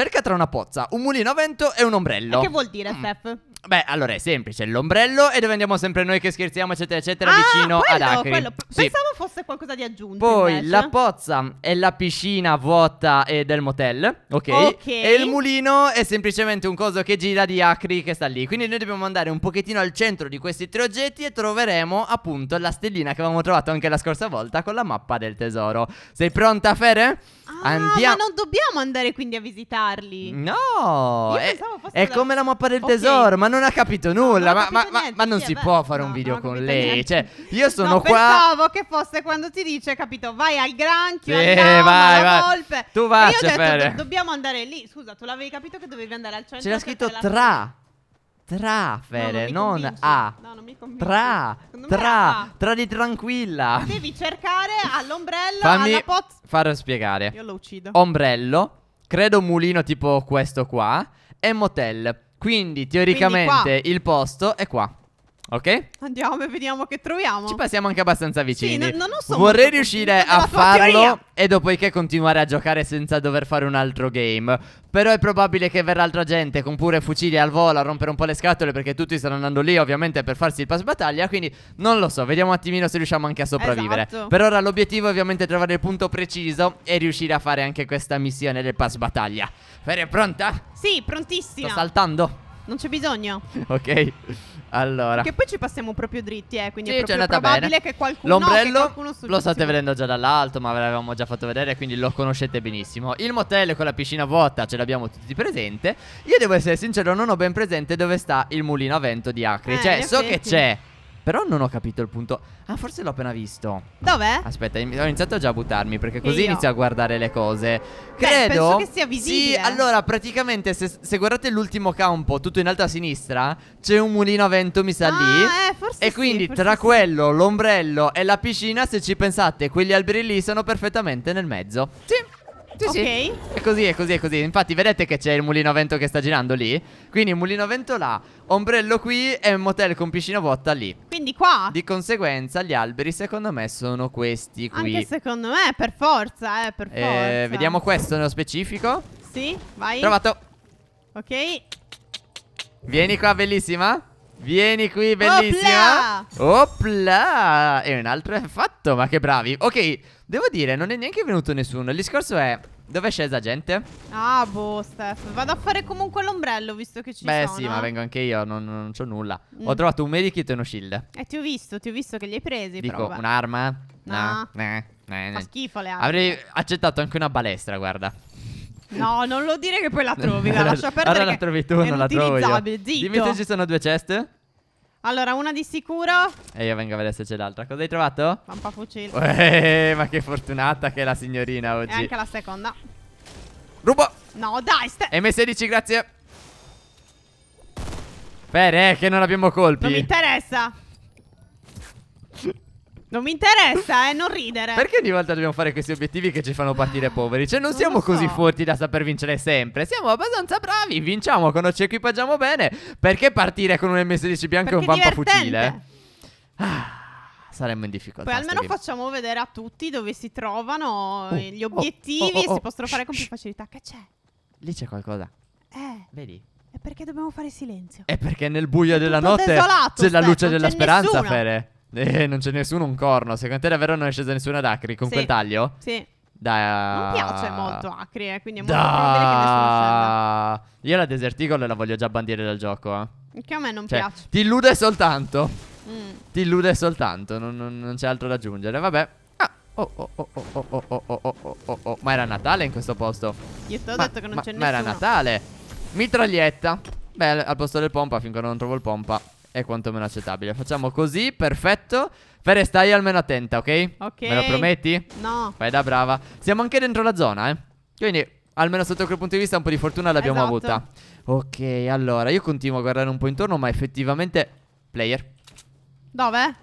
Cerca tra una pozza, un mulino a vento e un ombrello. E che vuol dire, mm. Steph? Beh, allora è semplice, l'ombrello è dove andiamo sempre noi che scherziamo eccetera eccetera ah, vicino quello, ad Acri. Quello. Sì. Pensavo fosse qualcosa di aggiunto. Poi invece. la pozza è la piscina vuota eh, del motel, okay? ok? E il mulino è semplicemente un coso che gira di Acre che sta lì. Quindi noi dobbiamo andare un pochettino al centro di questi tre oggetti e troveremo appunto la stellina che avevamo trovato anche la scorsa volta con la mappa del tesoro. Sei pronta Fere? Ah, Andiamo. Ma non dobbiamo andare quindi a visitare farli. No, è, è come la mappa del okay. tesoro, ma non ha capito nulla. No, ma, capito ma, niente, ma, non sì, si beh, può fare no, un video con lei. Niente. Cioè, io sono no, qua. Pensavo che fosse quando ti dice, capito, vai al granchio, sì, andiamo, vai, vai. volpe. Tu vai, io ho detto, dobbiamo andare lì. Scusa, tu l'avevi capito che dovevi andare al centro. C'era scritto tra tra Fede, no, non, non a. No, non mi convince. Tra, tra, tra di tranquilla. Devi cercare all'ombrello Fammi alla pot... Fammi farlo spiegare. Io lo uccido. Ombrello, credo un mulino tipo questo qua, e motel. Quindi teoricamente Quindi il posto è qua. Ok? Andiamo e vediamo che troviamo. Ci passiamo anche abbastanza vicini. Sì, non, non so Vorrei riuscire a farlo e dopodiché continuare a giocare senza dover fare un altro game. Però è probabile che verrà altra gente con pure fucili al volo a rompere un po' le scatole perché tutti stanno andando lì ovviamente per farsi il pass battaglia. Quindi non lo so, vediamo un attimino se riusciamo anche a sopravvivere. Esatto. Per ora l'obiettivo è ovviamente trovare il punto preciso e riuscire a fare anche questa missione del pass battaglia. Fer è pronta? Sì, prontissima. Sto saltando. Non c'è bisogno. ok. Allora. Che poi ci passiamo proprio dritti, eh. Quindi sì, è proprio probabile bene. che qualcuno. L'ombrello che qualcuno lo state vedendo già dall'alto, ma ve l'avevamo già fatto vedere, quindi lo conoscete benissimo. Il motel con la piscina vuota ce l'abbiamo tutti presente. Io devo essere sincero, non ho ben presente dove sta il mulino a vento di Acri. Eh, cioè, so effetti. che c'è. Però non ho capito il punto. Ah, forse l'ho appena visto. Dov'è? Aspetta, ho iniziato già a buttarmi perché così inizio a guardare le cose. Credo. Beh, penso che sia visibile. Sì, allora praticamente se, se guardate l'ultimo campo, tutto in alto a sinistra, c'è un mulino a vento, mi sa ah, lì. Eh, forse e quindi sì, tra sì. quello, l'ombrello e la piscina, se ci pensate, quegli alberi lì sono perfettamente nel mezzo. Sì. Sì, ok. Sì. È così, è così, è così. Infatti, vedete che c'è il mulino a vento che sta girando lì? Quindi mulino a vento là, ombrello qui e un motel con piscina vuota lì. Quindi qua. Di conseguenza, gli alberi, secondo me, sono questi qui. Anche secondo me, per forza, eh, per eh, forza. Vediamo questo nello specifico. Sì, vai. Trovato. Ok. Vieni qua, bellissima. Vieni qui, bellissima. Opla! E un altro è fatto, ma che bravi. Ok, devo dire, non è neanche venuto nessuno. Il discorso è... Dove è scesa gente? Ah, boh, Steph. Vado a fare comunque l'ombrello, visto che ci Beh, sono. Beh, sì, ma vengo anche io, non, non c'ho nulla. Mm. Ho trovato un medikit e uno shield. Eh, ti ho visto, ti ho visto che li hai presi, Dico, prova. un'arma? No. Nah. Eh, nah. Eh, nah. Fa schifo le armi. Avrei accettato anche una balestra, guarda. No, non lo dire che poi la trovi. la lascia perdere. Allora la trovi tu, non la trovi. Zitto. Dimmi se ci sono due ceste. Allora, una di sicuro. E io vengo a vedere se c'è l'altra. Cosa hai trovato? Pampa fucile. Eh, Uè, ma che fortunata che è la signorina oggi. E anche la seconda. Rubo. No, dai. Ste- M16, grazie. Per, eh, che non abbiamo colpi. Non mi interessa. Non mi interessa, eh, non ridere. Perché ogni volta dobbiamo fare questi obiettivi che ci fanno partire poveri? Cioè, non, non siamo so. così forti da saper vincere sempre. Siamo abbastanza bravi, vinciamo quando ci equipaggiamo bene. Perché partire con un MS10 bianco e un pampa fucile? Eh? Ah saremmo in difficoltà. Poi almeno facciamo vedere a tutti dove si trovano oh, eh, gli oh, obiettivi oh, oh, oh, e si possono fare con più facilità. Che c'è? Lì c'è qualcosa. Eh. Vedi? E perché dobbiamo fare silenzio? È perché nel buio È della notte c'è la luce della speranza, nessuno. Fere. Eh, non c'è nessuno un corno. Secondo te davvero non è scesa nessuno ad Acri con sì. quel taglio? Sì. Da... Non piace molto Acri, eh, quindi è molto da... probabile che nessuno scenda. Io la Desert Eagle la voglio già bandire dal gioco. Eh. Che a me non cioè, piace. Ti illude soltanto. Mm. Ti illude soltanto, non, non, non c'è altro da aggiungere. Vabbè, Oh oh oh oh oh oh oh oh oh oh oh Ma era Natale in questo posto Io ti ho detto che non c'è nessuno Ma era Natale Mitraglietta Beh al posto del pompa finché non trovo il pompa è quantomeno accettabile. Facciamo così, perfetto. Fere, stai almeno attenta, ok? Ok. Me lo prometti? No. Fai da brava. Siamo anche dentro la zona, eh. Quindi, almeno sotto quel punto di vista, un po' di fortuna l'abbiamo esatto. avuta. Ok, allora, io continuo a guardare un po' intorno, ma effettivamente... Player. Dove?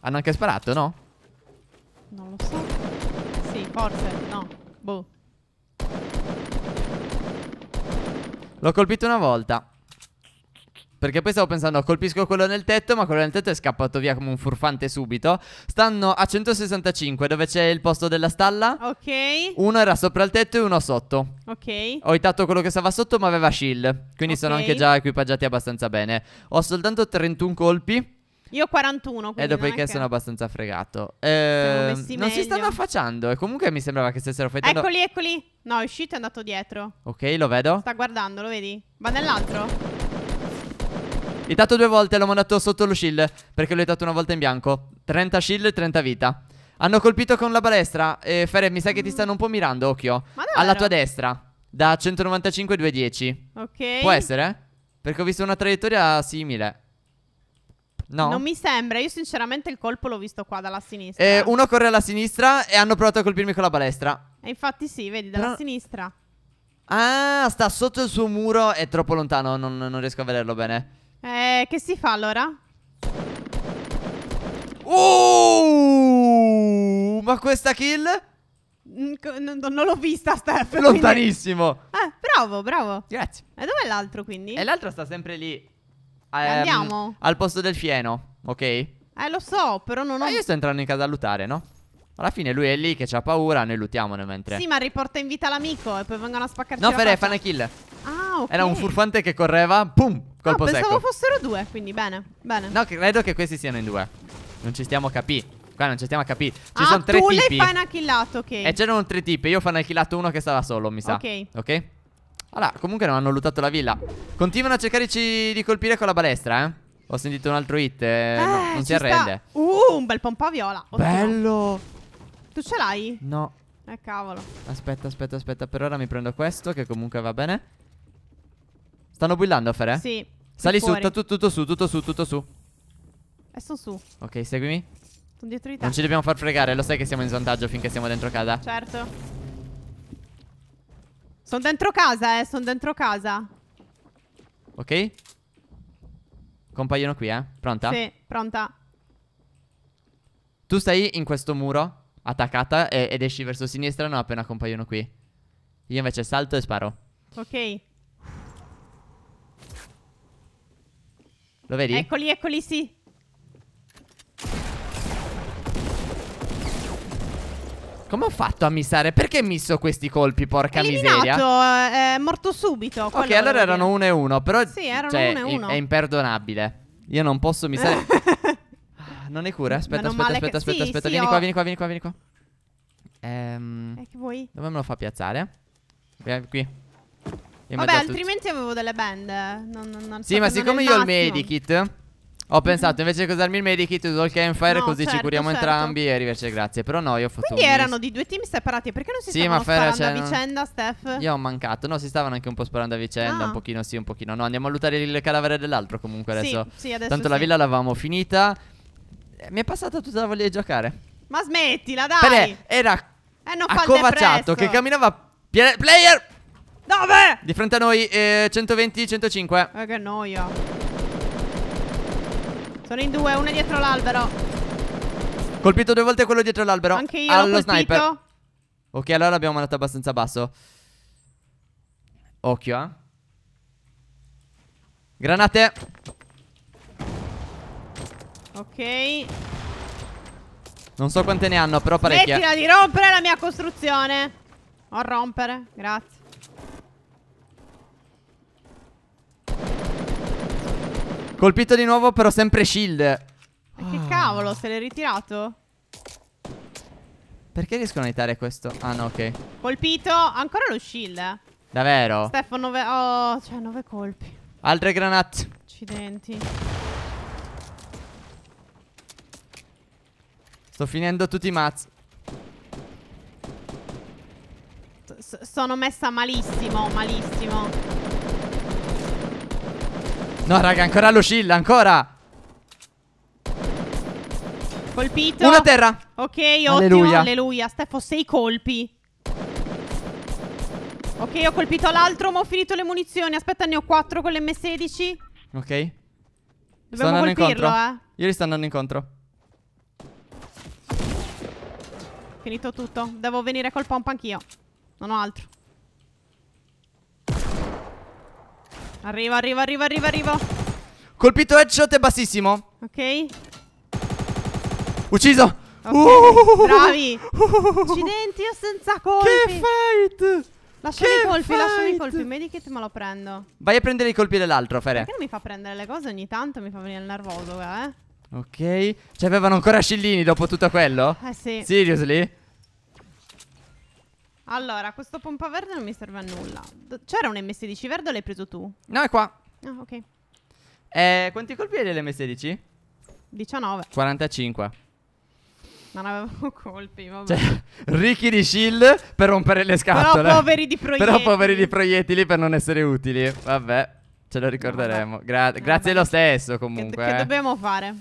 Hanno anche sparato, no? Non lo so. Sì, forse, no. Boh. L'ho colpito una volta. Perché poi stavo pensando, colpisco quello nel tetto, ma quello nel tetto è scappato via come un furfante subito. Stanno a 165, dove c'è il posto della stalla. Ok. Uno era sopra il tetto e uno sotto. Ok. Ho itato quello che stava sotto, ma aveva shield. Quindi okay. sono anche già equipaggiati abbastanza bene. Ho soltanto 31 colpi. Io ho 41. E dopo dopodiché sono abbastanza fregato. Eh, non meglio. si stanno affacciando. E eh. comunque mi sembrava che stessero fightando. Eccoli, eccoli. No, è uscito e è andato dietro. Ok, lo vedo. Sta guardando, lo vedi? Va nell'altro. Gli dato due volte e l'ho mandato sotto lo shield Perché l'ho dato una volta in bianco 30 shield, e 30 vita Hanno colpito con la balestra eh, Fere, mi sa che ti mm. stanno un po' mirando, occhio Alla tua destra Da 195 210 Ok Può essere? Perché ho visto una traiettoria simile No. Non mi sembra, io sinceramente il colpo l'ho visto qua dalla sinistra. Eh, uno corre alla sinistra e hanno provato a colpirmi con la balestra. E infatti sì, vedi, dalla Però... sinistra. Ah, sta sotto il suo muro, è troppo lontano, non, non riesco a vederlo bene. Eh, che si fa allora? Oh! Ma questa kill? Mm, non, non l'ho vista, Steph. Lontanissimo. Quindi... Eh, bravo, bravo. Grazie. E dov'è l'altro, quindi? E l'altro sta sempre lì. Ehm, andiamo. al posto del fieno, ok? Eh, lo so, però non ho... Ma eh, io sto entrando in casa a lutare, no? Alla fine lui è lì che c'ha paura, noi lutiamo mentre. Sì, ma riporta in vita l'amico e poi vengono a spaccarci No, Fere, fa una kill. Ah, ok. Era un furfante che correva, pum, Colpo no, secco. pensavo fossero due, quindi bene, bene. No, credo che questi siano in due. Non ci stiamo a capire. Qua non ci stiamo a capire. Ci ah, sono tre tipi. Ah, tu l'hai fanakillato, ok. E eh, c'erano tre tipi. Io ho fanakillato uno che stava solo, mi sa. Ok. Ok? Allora, comunque non hanno lootato la villa. Continuano a cercare di colpire con la balestra, eh. Ho sentito un altro hit. Eh, eh, no, non si arrende. Sta... Uh, un bel pompa viola. Ottimo. Bello. Tu ce l'hai? No. Eh, cavolo. Aspetta, aspetta, aspetta. Per ora mi prendo questo, che comunque va bene. Stanno buillando, Fere? Sì. Sali su, tutto su, tutto su, tutto su. E eh, sono su. Ok, seguimi. Sono dietro di te. Non ci dobbiamo far fregare, lo sai che siamo in svantaggio finché siamo dentro casa. Certo. Sono dentro casa, eh, sono dentro casa. Ok. Compaiono qui, eh. Pronta? Sì, pronta. Tu stai in questo muro, attaccata, ed esci verso sinistra non appena compaiono qui. Io invece salto e sparo. Ok. Lo vedi? Eccoli, eccoli, sì. Come ho fatto a missare? Perché ho messo questi colpi, porca Eliminato, miseria? Eh, è morto subito. Ok, allora erano 1 e 1, però sì, erano cioè, uno e uno. è imperdonabile. Io non posso missare. non è cura, aspetta, aspetta, aspetta, che... aspetta, sì, aspetta. Sì, vieni ho... qua, vieni qua, vieni qua, vieni qua. Ehm, e che vuoi? Dove me lo fa piazzare? Qui. Vabbè, altrimenti avevo delle band. Eh. Non, non, non sì, so ma siccome io ho il medikit. Ho mhm. pensato invece di usarmi il medikit uso il campfire no, così certo, ci curiamo certo. entrambi e arrivederci grazie. Però no, io ho fatto Quindi erano di due team separati, perché non si sì, stavano sparando cioè, a vicenda, Steph? Io ho mancato. No, si stavano anche un po' sparando a vicenda, ah. un pochino sì, un pochino no. Andiamo a lutare il cadavere dell'altro comunque adesso. Sì, sì, adesso Tanto sì. la villa l'avevamo finita. Eh, mi è passata tutta la voglia di giocare. Ma smettila, dai! Perché era eh, non accovaciato che camminava player dove? Di fronte a noi, eh, 120, 105. Eh, che noia. Sono in due, uno dietro l'albero. Colpito due volte quello dietro l'albero. Anche io. Allo sniper. Ok, allora abbiamo mandato abbastanza basso. Occhio, eh. Granate. Ok. Non so quante ne hanno, però parecchie. Smettila di rompere la mia costruzione. O rompere, grazie. Colpito di nuovo, però sempre shield. Ma che cavolo, se l'è ritirato? Perché riescono a hitare questo? Ah no, ok. Colpito, ancora lo shield. Davvero? Stefano, 9... Oh, cioè 9 colpi. Altre granate. Accidenti. Sto finendo tutti i mazzi. sono messa malissimo, malissimo. No, raga, ancora lo Lucilla, ancora. Colpito. Una terra. Ok, ottimo. Alleluia. Steffo sei colpi. Ok, ho colpito l'altro, ma ho finito le munizioni. Aspetta, ne ho 4 con l'M16. Ok. Dobbiamo colpirlo, eh. Io li sto andando incontro. Finito tutto. Devo venire col pompa anch'io. Non ho altro. Arrivo, arrivo, arrivo, arrivo, arrivo. Colpito headshot è bassissimo. Ok. Ucciso. Okay. Uh, bravi. Uh, Accidenti, io senza colpi. Che fight. Lasciami i colpi, lasciami i colpi. Medikit me lo prendo. Vai a prendere i colpi dell'altro, Fere. Perché non mi fa prendere le cose ogni tanto? Mi fa venire il nervoso, eh. Ok. Ci cioè, avevano ancora scillini dopo tutto quello? Eh sì. Seriously? Allora, questo pompa verde non mi serve a nulla. C'era un M16 verde o l'hai preso tu? No, è qua. Ah, ok. Eh, quanti colpi hai dell'M16? 19. 45. non avevo colpi, vabbè. Cioè, ricchi di shield per rompere le scatole. Però poveri di proiettili. Però poveri di proiettili per non essere utili. Vabbè, ce lo ricorderemo. Gra eh, grazie vabbè. lo stesso comunque. Che, che eh. dobbiamo fare?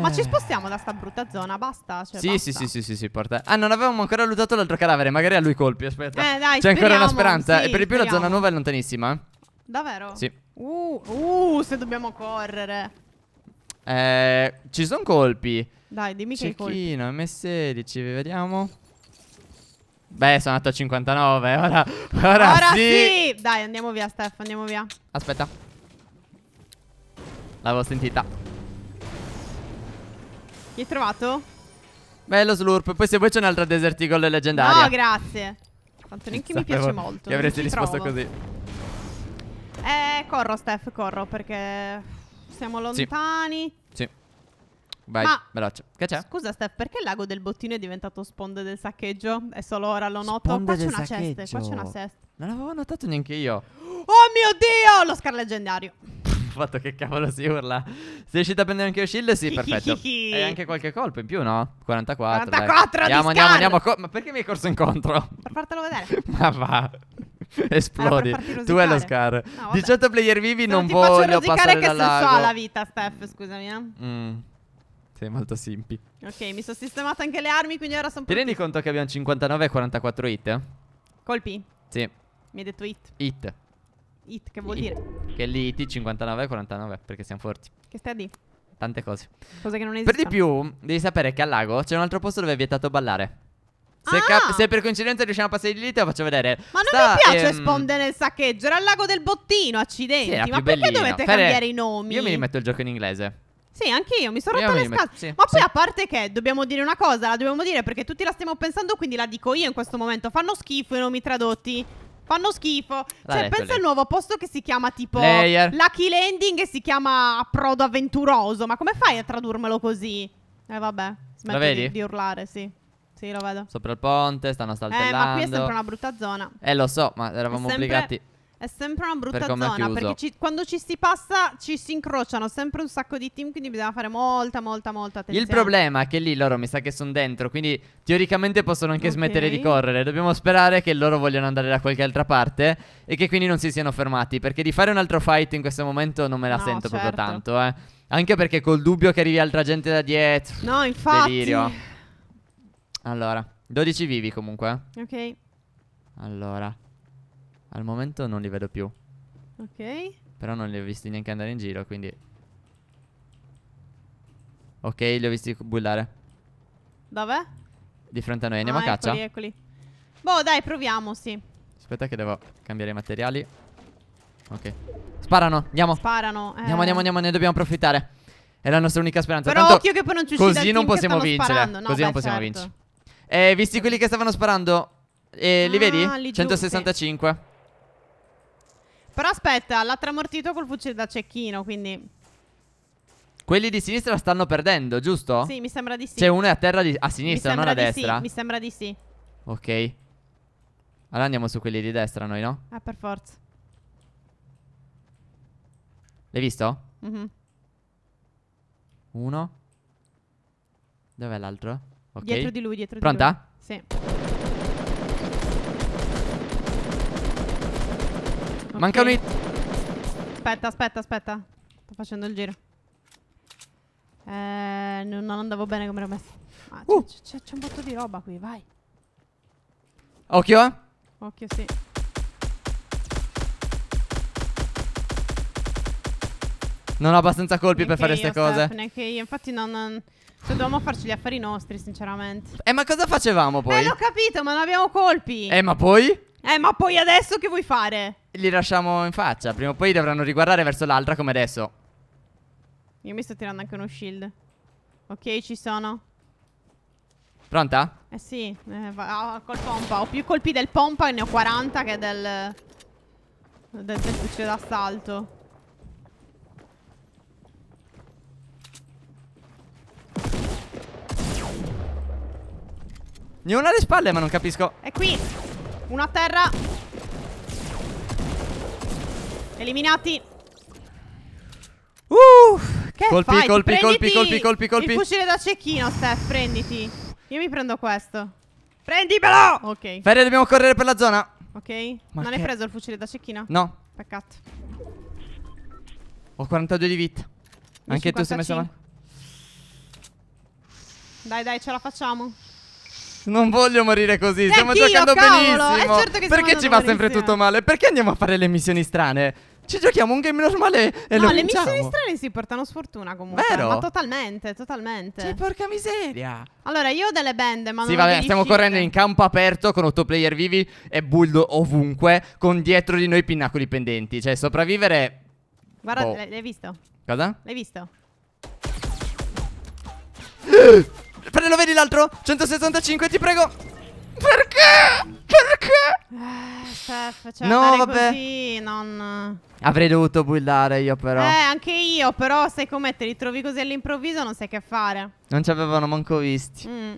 Ma ci eh. spostiamo da sta brutta zona, basta. Cioè, sì, basta. sì, sì, sì, sì, sì, porta. Ah, non avevamo ancora lootato l'altro cadavere, magari a lui colpi, aspetta. Eh, dai, C'è ancora una speranza. Sì, e per di più la zona nuova è lontanissima. Davvero? Sì. Uh, uh, se dobbiamo correre. Eh, ci sono colpi. Dai, dimmi Cecchino, che colpi. Cecchino, M16, vediamo. Beh, sono andato a 59, ora, ora, ora sì. sì. Dai, andiamo via, Steph, andiamo via. Aspetta. L'avevo sentita. Chi hai trovato? Bello slurp. Poi se vuoi c'è un'altra Desert Eagle leggendaria. No, grazie. Tanto neanche mi piace molto. Ti avresti risposto trovo. così. Eh, corro, Steph, corro perché siamo lontani. Sì. sì. Vai, Ma, veloce. Che c'è? Scusa, Steph, perché il lago del bottino è diventato sponde del saccheggio? È solo ora lo noto. Sponde qua c'è una saccheggio. ceste, qua c'è una cesta. Non l'avevo notato neanche io. Oh mio dio! Lo scar leggendario fatto che cavolo si urla. Sei riuscito a prendere anche lo shield? Sì, perfetto. e anche qualche colpo in più, no? 44. 44 andiamo, andiamo, andiamo, Ma perché mi hai corso incontro? Per fartelo vedere. Ma va. Esplodi. tu e lo Scar. No, 18 player vivi, Se non, non voglio passare dal lago. Ma che senso ha la vita, Steph? Scusami, eh. Mm. Sei molto simpi. Ok, mi sono sistemato anche le armi, quindi ora sono Ti rendi conto che abbiamo 59 e 44 hit? Colpi? Sì. Mi hai detto hit. Hit hit, che vuol It. dire? Che lì IT 59 e 49, perché siamo forti. Che stai a dire? Tante cose. Cose che non esistono. Per di più, devi sapere che al lago c'è un altro posto dove è vietato ballare. Se, ah. se, per coincidenza riusciamo a passare di lì, te lo faccio vedere. Ma non Sta, mi piace ehm... spondere nel saccheggio. Era il lago del bottino, accidenti. Sì, ma perché bellino. dovete Fere... cambiare i nomi? Io mi rimetto il gioco in inglese. Sì, anch'io, mi sono rotto le scatole. Sì, ma poi a parte che dobbiamo dire una cosa, la dobbiamo dire perché tutti la stiamo pensando, quindi la dico io in questo momento. Fanno schifo i nomi tradotti. Fanno schifo. La cioè, pensa lei. al nuovo posto che si chiama tipo Player. Lucky Landing e si chiama Approdo Avventuroso. Ma come fai a tradurmelo così? Eh, vabbè. Smetti di, di urlare, sì. Sì, lo vedo. Sopra il ponte, stanno saltellando. Eh, ma qui è sempre una brutta zona. Eh, lo so, ma eravamo sempre... obbligati. È sempre una brutta per zona perché ci, quando ci si passa ci si incrociano sempre un sacco di team, quindi bisogna fare molta, molta, molta attenzione. Il problema è che lì loro mi sa che sono dentro, quindi teoricamente possono anche okay. smettere di correre. Dobbiamo sperare che loro vogliono andare da qualche altra parte e che quindi non si siano fermati, perché di fare un altro fight in questo momento non me la no, sento certo. proprio tanto, eh. Anche perché col dubbio che arrivi altra gente da dietro. No, infatti. Delirio. Allora, 12 vivi comunque. Eh. Ok. Allora. Al momento non li vedo più. Ok. Però non li ho visti neanche andare in giro, quindi... Ok, li ho visti bullare. Dove? Di fronte a noi, andiamo ah, a caccia? Eccoli, eccoli. Boh, dai, proviamo, sì. Aspetta che devo cambiare i materiali. Ok. Sparano, andiamo. Sparano. Eh. Andiamo, andiamo, andiamo, ne dobbiamo approfittare. È la nostra unica speranza. Però Tanto, occhio che poi non ci uscite Così non possiamo vincere. No, così beh, non possiamo certo. vincere. Eh, visti quelli che stavano sparando, eh, li ah, vedi? Lì 165. Giù, però aspetta, l'ha tramortito col fucile da cecchino, quindi... Quelli di sinistra stanno perdendo, giusto? Sì, mi sembra di sì. Cioè, uno è a terra di... a sinistra, non a destra. Sì, mi sembra di sì. Ok. Allora andiamo su quelli di destra noi, no? Ah, per forza. L'hai visto? Mm -hmm. Uno. Dov'è l'altro? Ok. Dietro di lui, dietro Pronta? di lui. Pronta? Sì. Manca un hit. Aspetta, aspetta, aspetta. Sto facendo il giro. Eh, non andavo bene come l'ho messo. Ah, uh. c'è, un botto di roba qui, vai. Occhio, eh. Occhio, sì. Non ho abbastanza colpi neanche per fare queste cose. Steph, neanche io, infatti non... non... Cioè, dovevamo farci gli affari nostri, sinceramente. Eh, ma cosa facevamo poi? Eh, l'ho capito, ma non abbiamo colpi. Eh, ma poi? Eh, ma poi adesso che vuoi fare? Li lasciamo in faccia. Prima o poi dovranno riguardare verso l'altra come adesso. Io mi sto tirando anche uno shield. Ok, ci sono. Pronta? Eh sì, eh, va, ah, col pompa. Ho più colpi del pompa e ne ho 40 che del... Del semplice d'assalto. Ne ho una alle spalle ma non capisco. È qui. Uno a terra. Eliminati. Uh, che colpi, fai? colpi, colpi, colpi, colpi, colpi. Il fucile da cecchino, Steph, prenditi. Io mi prendo questo. Prendimelo! Ok. Ferre, dobbiamo correre per la zona. Ok. Ma non che... hai preso il fucile da cecchino? No. Peccato. Ho 42 di vita. Anche 55. tu sei messo male. Dai, dai, ce la facciamo. Non voglio morire così. E eh, Stiamo giocando cavolo, benissimo. Certo Perché ci va sempre tutto male? Perché andiamo a fare le missioni strane? Ci giochiamo un game normale e no, lo No, le vinciamo. missioni strane si portano sfortuna comunque. Vero? Ma totalmente, totalmente. Che porca miseria. Allora, io ho delle bende, ma sì, non Sì, vabbè, stiamo uscite. correndo in campo aperto con otto player vivi e buldo ovunque, con dietro di noi pinnacoli pendenti. Cioè, sopravvivere... Guarda, oh. l'hai visto? Cosa? L'hai visto? Prendelo, vedi l'altro? 165, ti prego. Perché? Perché? Eh, Steph, cioè no, vabbè. così, non... Avrei dovuto buildare io però. Eh, anche io, però sai come te li trovi così all'improvviso non sai che fare. Non ci avevano manco visti. Mm.